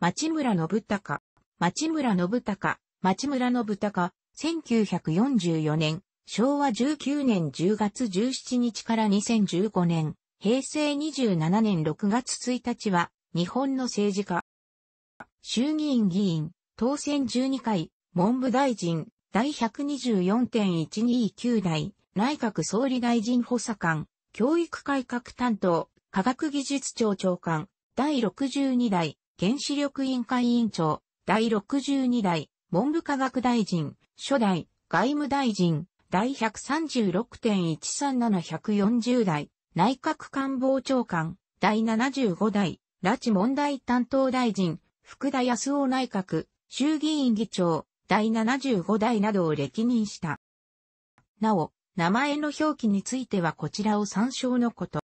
町村信孝、町村信孝、町村信孝、1944年、昭和19年10月17日から2015年、平成27年6月1日は、日本の政治家。衆議院議員、当選12回、文部大臣、第124.129代、内閣総理大臣補佐官、教育改革担当、科学技術庁長官、第62代、原子力委員会委員長、第62代、文部科学大臣、初代、外務大臣、第136.137140代、内閣官房長官、第75代、拉致問題担当大臣、福田康夫内閣、衆議院議長、第75代などを歴任した。なお、名前の表記についてはこちらを参照のこと。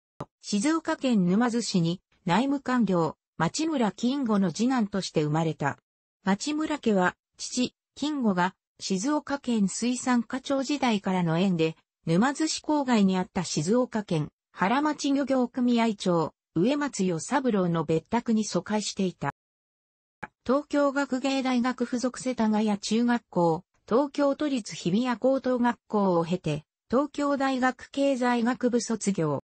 静岡県沼津市に内務官僚、町村金吾の次男として生まれた。町村家は、父、金吾が、静岡県水産課長時代からの縁で、沼津市郊外にあった静岡県、原町漁業組合長、植松与三郎の別宅に疎開していた。東京学芸大学附属世田谷中学校、東京都立日比谷高等学校を経て、東京大学経済学部卒業。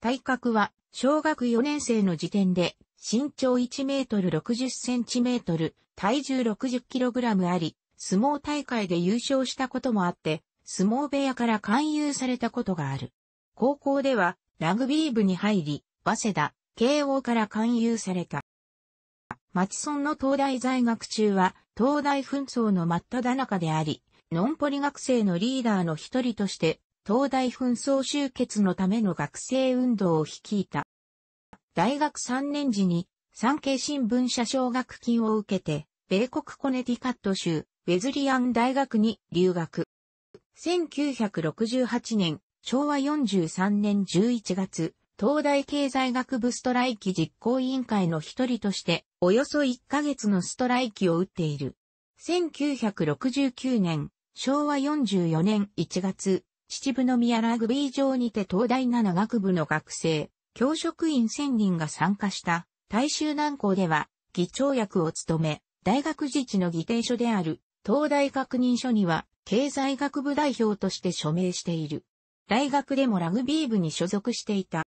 体格は、小学4年生の時点で身長1メートル60センチメートル、体重60キログラムあり、相撲大会で優勝したこともあって、相撲部屋から勧誘されたことがある。高校では、ラグビー部に入り、早稲田、慶応から勧誘された。町村の東大在学中は、東大紛争の真っ只中であり、ノンポリ学生のリーダーの一人として、東大紛争終結のための学生運動を率いた。大学3年時に産経新聞社奨学金を受けて、米国コネティカット州、ウェズリアン大学に留学。1968年、昭和43年11月、東大経済学部ストライキ実行委員会の一人として、およそ1ヶ月のストライキを打っている。1969年、昭和44年1月、秩父宮ラグビー場にて東大7学部の学生、教職員1000人が参加した大衆南校では議長役を務め、大学自治の議定書である東大確認書には経済学部代表として署名している。大学でもラグビー部に所属していた。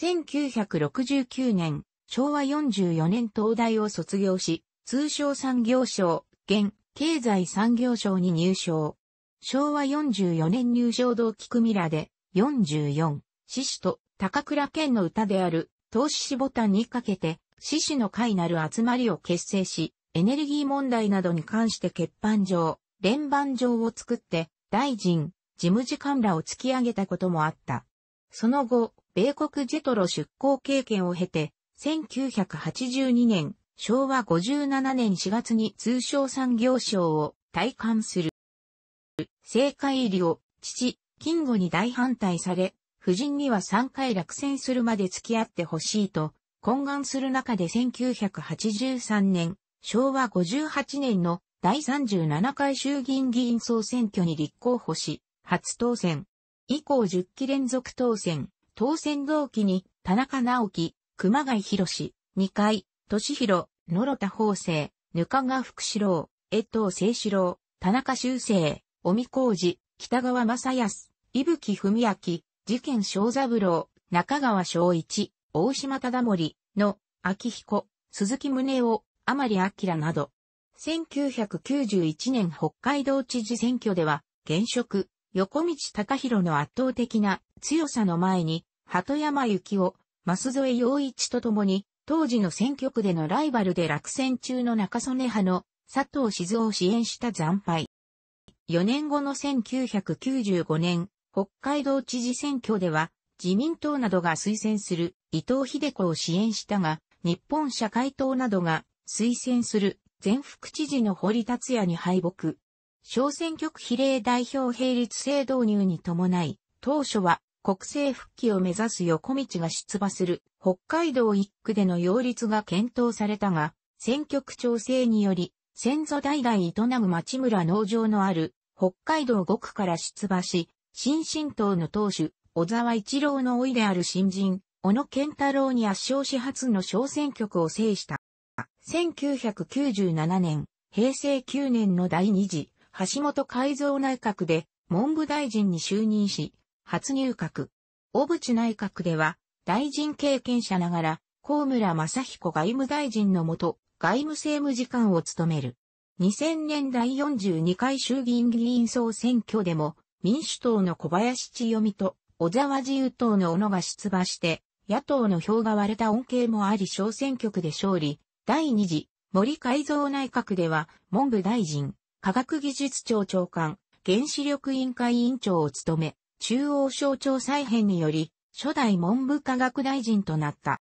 1969年、昭和44年東大を卒業し、通商産業省、現、経済産業省に入省。昭和44年入省同期組らで、44、死死と高倉健の歌である、投資士ボタンにかけて、獅子の会なる集まりを結成し、エネルギー問題などに関して欠板状、連番状を作って、大臣、事務次官らを突き上げたこともあった。その後、米国ジェトロ出向経験を経て、1982年、昭和57年4月に通商産業省を退官する。政界入りを父、金吾に大反対され、夫人には3回落選するまで付き合ってほしいと、懇願する中で1983年、昭和58年の第37回衆議院議員総選挙に立候補し、初当選。以降10期連続当選。当選同期に、田中直樹、熊谷博士、二階、俊弘、野呂田法生、ぬかが福士郎、江藤清志郎、田中修正、尾身浩二、北川正康、伊吹文明、事件小三郎、中川昭一、大島忠盛、の、秋彦、鈴木宗男、甘利明など、1991年北海道知事選挙では、現職、横道隆弘の圧倒的な強さの前に、鳩山幸夫、増添陽一と共に、当時の選挙区でのライバルで落選中の中曽根派の佐藤静夫を支援した惨敗。4年後の1995年、北海道知事選挙では、自民党などが推薦する伊藤秀子を支援したが、日本社会党などが推薦する全副知事の堀達也に敗北。小選挙区比例代表並立制導入に伴い、当初は国政復帰を目指す横道が出馬する北海道1区での擁立が検討されたが、選挙区調整により、先祖代々営む町村農場のある北海道5区から出馬し、新進党の党首、小沢一郎の老いである新人、小野健太郎に圧勝し初の小選挙区を制した。1997年、平成9年の第2次、橋本改造内閣で文部大臣に就任し、初入閣。小渕内閣では、大臣経験者ながら、高村正彦外務大臣のもと、外務政務次官を務める。2000年第42回衆議院議員総選挙でも、民主党の小林千代美と、小沢自由党の小野が出馬して、野党の票が割れた恩恵もあり小選挙区で勝利。第2次、森改造内閣では、文部大臣、科学技術庁長官、原子力委員会委員長を務め、中央省庁再編により、初代文部科学大臣となった。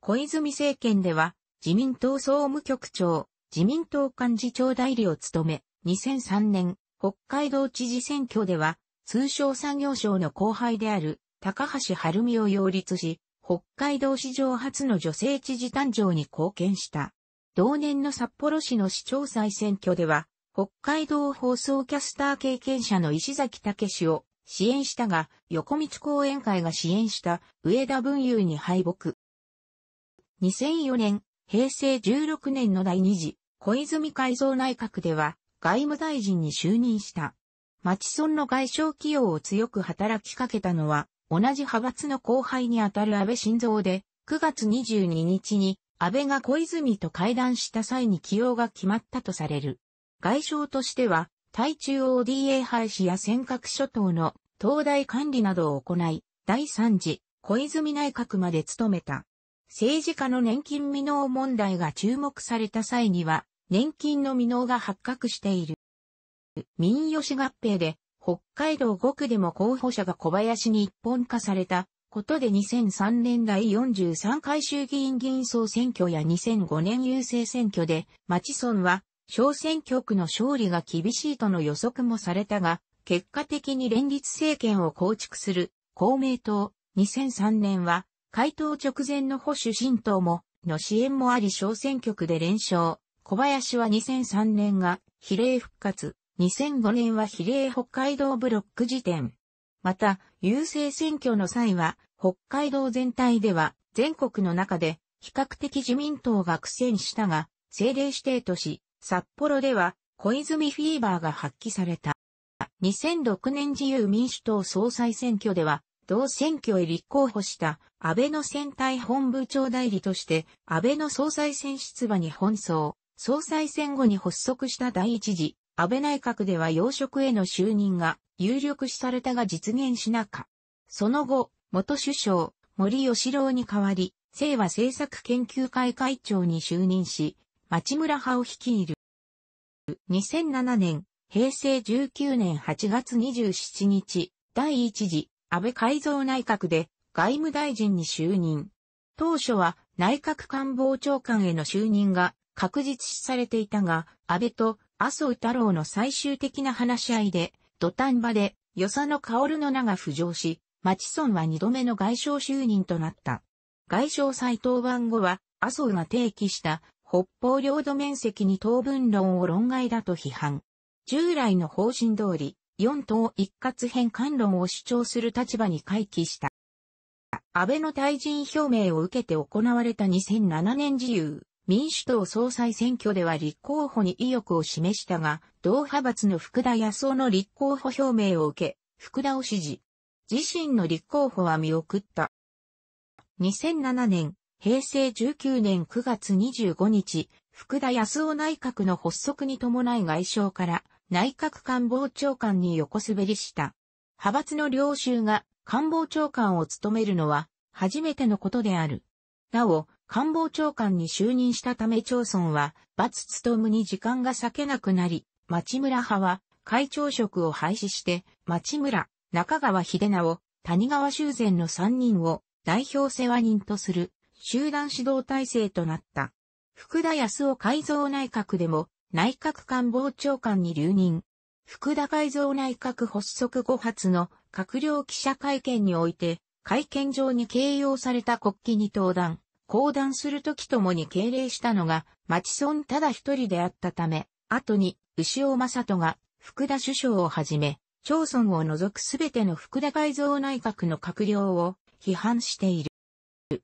小泉政権では、自民党総務局長、自民党幹事長代理を務め、2003年、北海道知事選挙では、通商産業省の後輩である高橋晴美を擁立し、北海道史上初の女性知事誕生に貢献した。同年の札幌市の市長再選挙では、北海道放送キャスター経験者の石崎武氏を支援したが、横道講演会が支援した上田文雄に敗北。2004年、平成16年の第2次、小泉改造内閣では、外務大臣に就任した。マチソンの外相起用を強く働きかけたのは、同じ派閥の後輩にあたる安倍晋三で、9月22日に安倍が小泉と会談した際に起用が決まったとされる。外相としては、対中 ODA 廃止や尖閣諸島の東大管理などを行い、第3次小泉内閣まで務めた。政治家の年金未納問題が注目された際には、年金の未納が発覚している。民吉合併で、北海道5区でも候補者が小林に一本化されたことで2003年第43回衆議院議員総選挙や2005年郵政選挙で、町村は小選挙区の勝利が厳しいとの予測もされたが、結果的に連立政権を構築する公明党2003年は、回答直前の保守新党も、の支援もあり小選挙区で連勝。小林は2003年が比例復活、2005年は比例北海道ブロック辞典。また、郵政選挙の際は、北海道全体では全国の中で比較的自民党が苦戦したが、政令指定都市、札幌では小泉フィーバーが発揮された。2006年自由民主党総裁選挙では、同選挙へ立候補した安倍の選対本部長代理として、安倍の総裁選出馬に奔走。総裁選後に発足した第一次、安倍内閣では要職への就任が有力視されたが実現しなか。その後、元首相、森吉郎に代わり、清和政策研究会会長に就任し、町村派を率いる。2007年、平成19年8月27日、第一次、安倍改造内閣で外務大臣に就任。当初は内閣官房長官への就任が確実視されていたが、安倍と麻生太郎の最終的な話し合いで、土壇場で、与謝野薫の名が浮上し、町村は二度目の外相就任となった。外相再登板後は、麻生が提起した北方領土面積に当分論を論外だと批判。従来の方針通り、四党一括返還論を主張する立場に回帰した。安倍の退陣表明を受けて行われた2007年自由民主党総裁選挙では立候補に意欲を示したが、同派閥の福田康夫の立候補表明を受け、福田を支持。自身の立候補は見送った。2007年、平成19年9月25日、福田康夫内閣の発足に伴い外相から内閣官房長官に横滑りした。派閥の領袖が官房長官を務めるのは初めてのことである。なお、官房長官に就任したため町村は、バツ務に時間が割けなくなり、町村派は会長職を廃止して、町村、中川秀直、谷川修善の3人を代表世話人とする集団指導体制となった。福田康夫改造内閣でも内閣官房長官に留任。福田改造内閣発足後発の閣僚記者会見において、会見場に掲揚された国旗に登壇。降壇するときともに敬礼したのが、町村ただ一人であったため、後に、牛尾正人が、福田首相をはじめ、町村を除くすべての福田改造内閣の閣僚を批判している。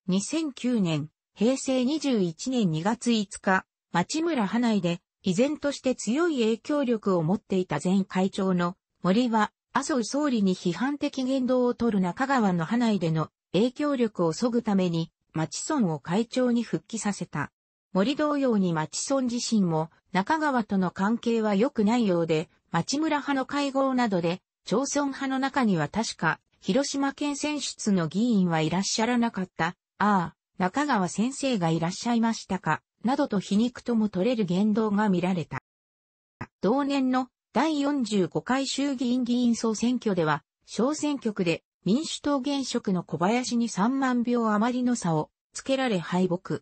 2009年、平成21年2月5日、町村派内で、依然として強い影響力を持っていた前会長の森は、麻生総理に批判的言動を取る中川の派内での影響力を削ぐために、マチソンを会長に復帰させた。森同様にマチソン自身も中川との関係は良くないようで、町村派の会合などで、町村派の中には確か、広島県選出の議員はいらっしゃらなかった。ああ、中川先生がいらっしゃいましたか、などと皮肉とも取れる言動が見られた。同年の第45回衆議院議員総選挙では、小選挙区で民主党現職の小林に3万票余りの差をつけられ敗北。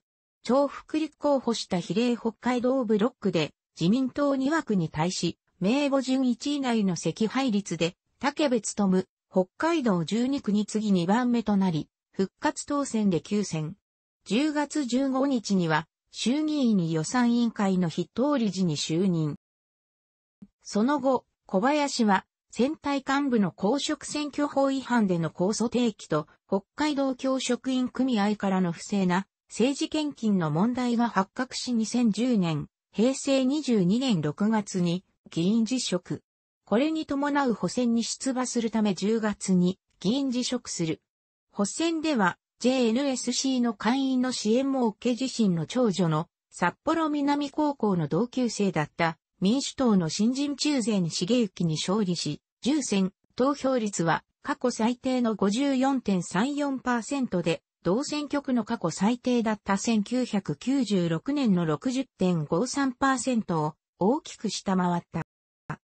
重複立候補した比例北海道ブロックで自民党2枠に対し、名簿順1位内の赤配率で、竹部務、北海道12区に次2番目となり、復活当選で9選。10月15日には、衆議院に予算委員会の筆頭理事に就任。その後、小林は選対幹部の公職選挙法違反での控訴提起と、北海道教職員組合からの不正な政治献金の問題が発覚し2010年、平成22年6月に議員辞職。これに伴う補選に出馬するため10月に議員辞職する。補選では JNSC の会員の支援も受け自身の長女の札幌南高校の同級生だった民主党の新人中前茂幸に勝利し、重選、投票率は過去最低の54.34%で、同選挙区の過去最低だった1996年の60.53%を大きく下回った。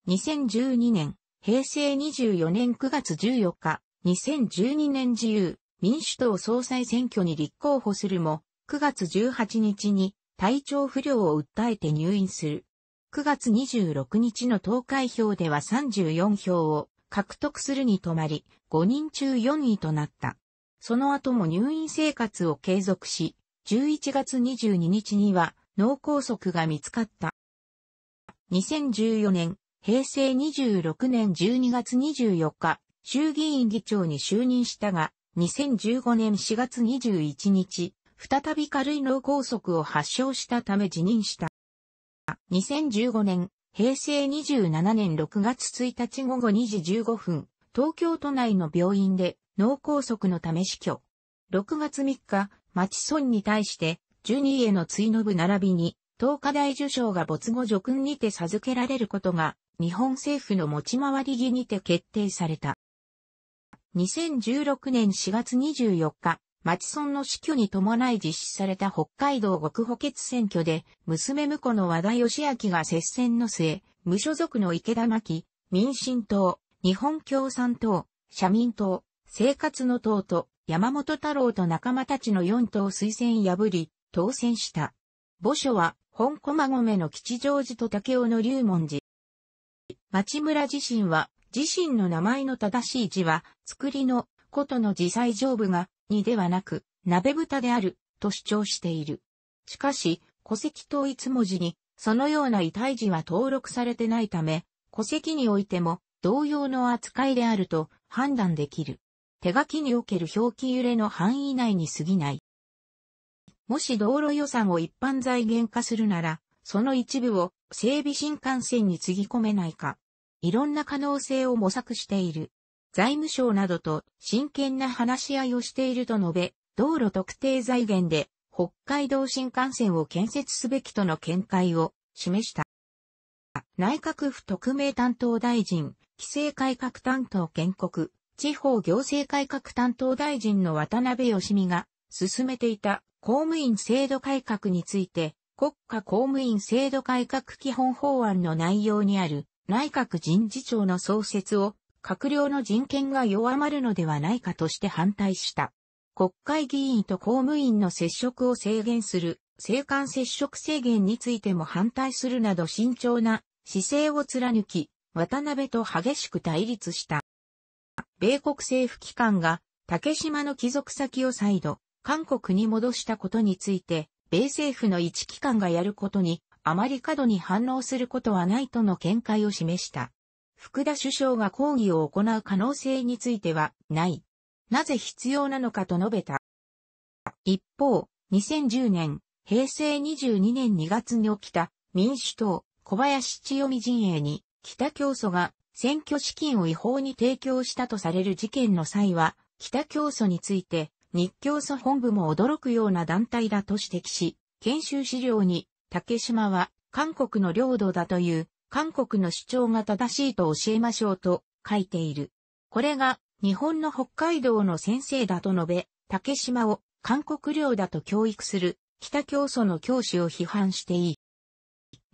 2012年、平成24年9月14日、2012年自由、民主党総裁選挙に立候補するも、9月18日に体調不良を訴えて入院する。9月26日の投開票では34票を獲得するに止まり、5人中4位となった。その後も入院生活を継続し、11月22日には脳梗塞が見つかった。2014年、平成26年12月24日、衆議院議長に就任したが、2015年4月21日、再び軽い脳梗塞を発症したため辞任した。2015年、平成27年6月1日午後2時15分、東京都内の病院で脳梗塞のため死去。6月3日、町村に対して、ジュニーへの追の部並びに、東華大受賞が没後叙勲にて授けられることが、日本政府の持ち回り儀にて決定された。2016年4月24日、マチソンの死去に伴い実施された北海道極補欠選挙で、娘婿の和田義明が接戦の末、無所属の池田巻、民進党、日本共産党、社民党、生活の党と山本太郎と仲間たちの4党推薦破り、当選した。墓所は、本駒込の吉祥寺と竹尾の龍門寺。町村自身は、自身の名前の正しい字は、作りの、ことの自祭上部が、にではなく、鍋蓋である、と主張している。しかし、戸籍統一文字に、そのような遺体字は登録されてないため、戸籍においても、同様の扱いであると判断できる。手書きにおける表記揺れの範囲内に過ぎない。もし道路予算を一般財源化するなら、その一部を整備新幹線につぎ込めないか、いろんな可能性を模索している。財務省などと真剣な話し合いをしていると述べ、道路特定財源で北海道新幹線を建設すべきとの見解を示した。内閣府特命担当大臣、規制改革担当建国、地方行政改革担当大臣の渡辺義美が進めていた公務員制度改革について、国家公務員制度改革基本法案の内容にある内閣人事庁の創設を閣僚の人権が弱まるのではないかとして反対した。国会議員と公務員の接触を制限する、政官接触制限についても反対するなど慎重な姿勢を貫き、渡辺と激しく対立した。米国政府機関が竹島の帰属先を再度、韓国に戻したことについて、米政府の一機関がやることに、あまり過度に反応することはないとの見解を示した。福田首相が抗議を行う可能性については、ない。なぜ必要なのかと述べた。一方、2010年、平成22年2月に起きた民主党小林千代美陣営に北教祖が選挙資金を違法に提供したとされる事件の際は、北教祖について日教祖本部も驚くような団体だと指摘し、研修資料に竹島は韓国の領土だという韓国の主張が正しいと教えましょうと書いている。これが日本の北海道の先生だと述べ、竹島を韓国領だと教育する北教祖の教師を批判していい。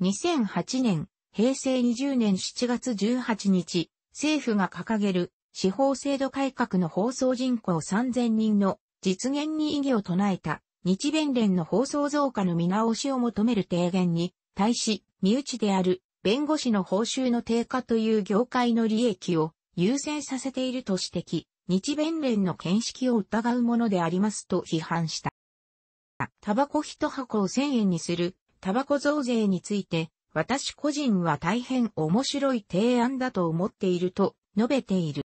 2008年、平成20年7月18日、政府が掲げる司法制度改革の放送人口3000人の実現に異議を唱えた日弁連の放送増加の見直しを求める提言に対し身内である弁護士の報酬の低下という業界の利益を優先させていると指摘、日弁連の見識を疑うものでありますと批判した。タバコ一箱を1000円にするタバコ増税について、私個人は大変面白い提案だと思っていると述べている。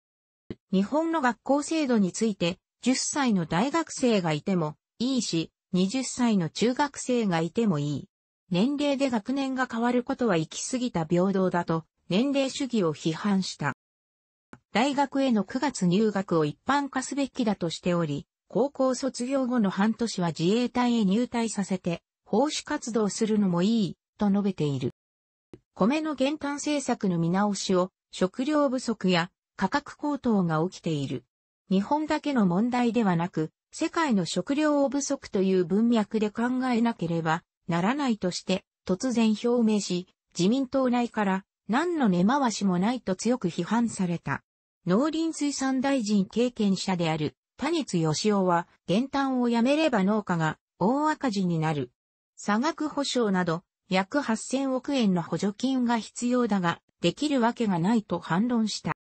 日本の学校制度について、10歳の大学生がいてもいいし、20歳の中学生がいてもいい。年齢で学年が変わることは行き過ぎた平等だと、年齢主義を批判した。大学への9月入学を一般化すべきだとしており、高校卒業後の半年は自衛隊へ入隊させて、奉仕活動するのもいい、と述べている。米の減反政策の見直しを、食料不足や価格高騰が起きている。日本だけの問題ではなく、世界の食料不足という文脈で考えなければならないとして、突然表明し、自民党内から何の根回しもないと強く批判された。農林水産大臣経験者である谷津義夫は減反をやめれば農家が大赤字になる。差額保証など約8000億円の補助金が必要だができるわけがないと反論した。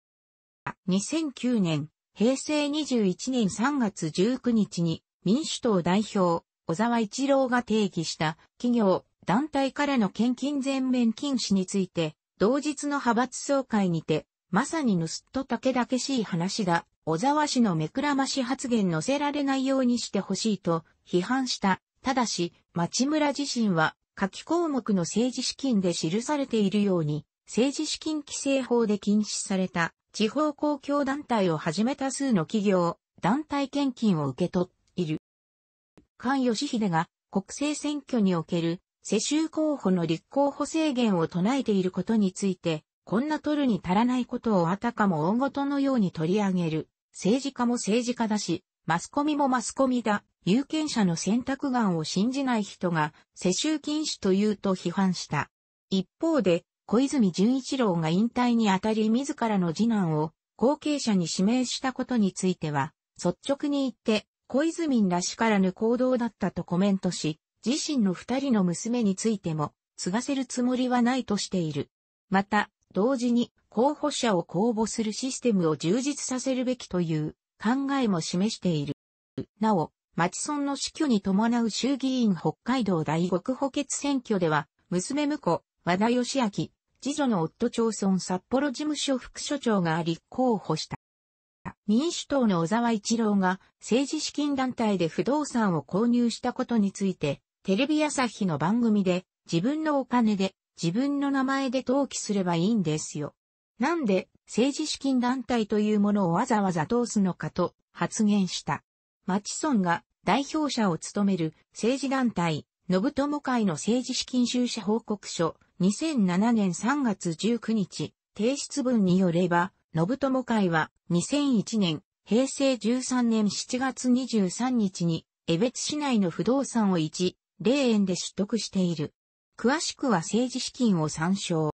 2009年、平成21年3月19日に民主党代表小沢一郎が定義した企業、団体からの献金全面禁止について、同日の派閥総会にて、まさに盗っ人たけけしい話だ、小沢氏の目くらまし発言載せられないようにしてほしいと批判した。ただし、町村自身は、下記項目の政治資金で記されているように、政治資金規正法で禁止された地方公共団体をはじめ多数の企業、団体献金を受け取っている。菅義偉が国政選挙における世襲候補の立候補制限を唱えていることについて、こんな取るに足らないことをあたかも大事のように取り上げる。政治家も政治家だし、マスコミもマスコミだ。有権者の選択眼を信じない人が世襲禁止というと批判した。一方で、小泉純一郎が引退にあたり自らの次男を後継者に指名したことについては、率直に言って小泉らしからぬ行動だったとコメントし、自身の二人の娘についても、継がせるつもりはないとしている。また、同時に候補者を公募するシステムを充実させるべきという考えも示している。なお、町村の死去に伴う衆議院北海道第極補欠選挙では、娘婿、和田義明、次女の夫町村札幌事務所副所長があり、候補した。、民主党の小沢一郎が政治資金団体で不動産を購入したことについて、テレビ朝日の番組で自分のお金で自分の名前で登記すればいいんですよ。なんで政治資金団体というものをわざわざ通すのかと発言した。マチソンが代表者を務める政治団体、信友会の政治資金収支報告書2007年3月19日提出文によれば、信友会は2001年、平成13年7月23日に、江別市内の不動産を1、0円で取得している。詳しくは政治資金を参照。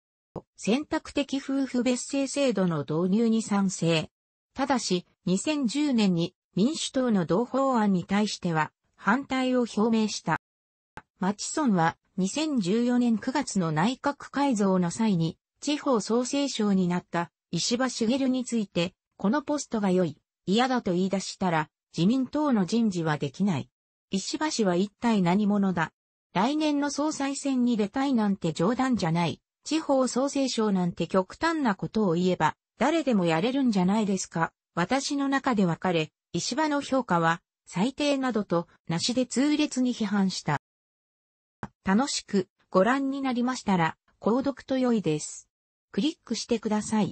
選択的夫婦別姓制度の導入に賛成。ただし、2010年に民主党の同法案に対しては反対を表明した。マチソンは2014年9月の内閣改造の際に地方創生省になった石破茂について、このポストが良い、嫌だと言い出したら、自民党の人事はできない。石破氏は一体何者だ来年の総裁選に出たいなんて冗談じゃない。地方創生省なんて極端なことを言えば、誰でもやれるんじゃないですか。私の中で分かれ、石破の評価は、最低などと、なしで痛烈に批判した。楽しくご覧になりましたら、購読と良いです。クリックしてください。